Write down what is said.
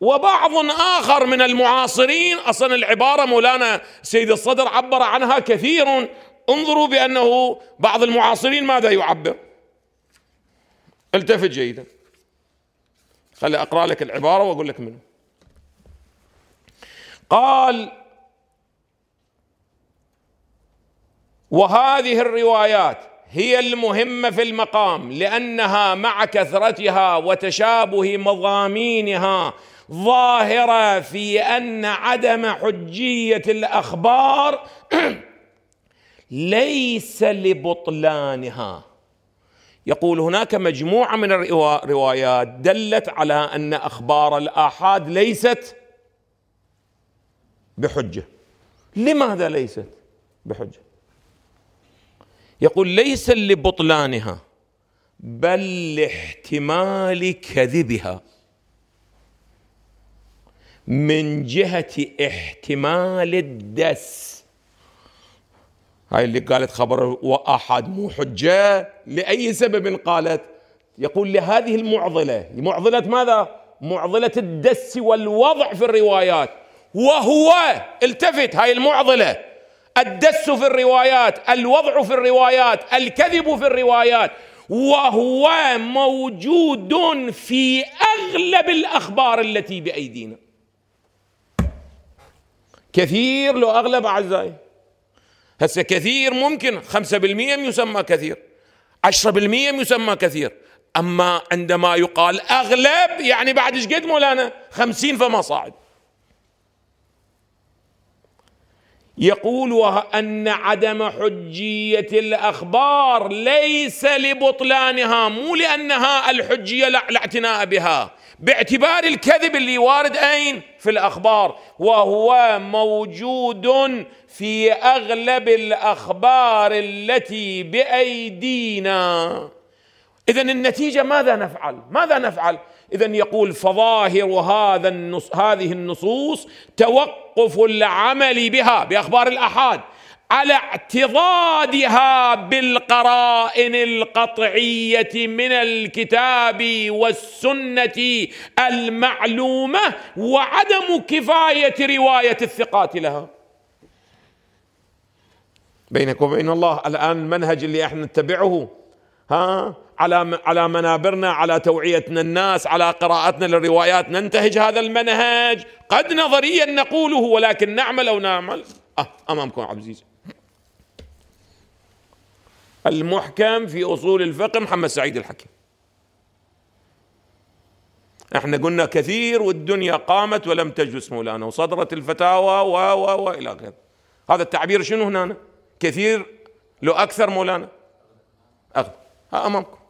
وبعض آخر من المعاصرين أصلا العبارة مولانا سيد الصدر عبر عنها كثير انظروا بأنه بعض المعاصرين ماذا يعبر التفت جيدا خلي أقرأ لك العبارة وأقول لك منه قال وهذه الروايات هي المهمة في المقام لأنها مع كثرتها وتشابه مضامينها ظاهره في ان عدم حجيه الاخبار ليس لبطلانها يقول هناك مجموعه من الروايات دلت على ان اخبار الاحاد ليست بحجه لماذا ليست بحجه يقول ليس لبطلانها بل لاحتمال كذبها من جهة احتمال الدس هاي اللي قالت خبر وأحد مو حجة لأي سبب قالت يقول لهذه المعضلة معضلة ماذا؟ معضلة الدس والوضع في الروايات وهو التفت هاي المعضلة الدس في الروايات الوضع في الروايات الكذب في الروايات وهو موجود في أغلب الأخبار التي بأيدينا كثير لو أغلب أعزائي هسه كثير ممكن 5% يسمى كثير 10% يسمى كثير أما عندما يقال أغلب يعني بعد ايش قد مولانا 50 فما صاعد يقول أن عدم حجية الأخبار ليس لبطلانها مو لأنها الحجية لا اعتناء بها باعتبار الكذب اللي وارد اين في الاخبار وهو موجود في اغلب الاخبار التي بايدينا اذا النتيجه ماذا نفعل ماذا نفعل اذا يقول فظاهر هذا النص هذه النصوص توقف العمل بها باخبار الاحاد على اعتضادها بالقرائن القطعيه من الكتاب والسنه المعلومه وعدم كفايه روايه الثقات لها بينك وبين الله الان المنهج اللي احنا نتبعه ها على على منابرنا على توعيتنا الناس على قراءتنا للروايات ننتهج هذا المنهج قد نظريا نقوله ولكن نعمل او نعمل آه امامكم عبد العزيز المحكم في أصول الفقه محمد سعيد الحكيم احنا قلنا كثير والدنيا قامت ولم تجلس مولانا وصدرت الفتاوى و و و الى اخره هذا التعبير شنو هنا كثير لو اكثر مولانا اغلب ها امامكم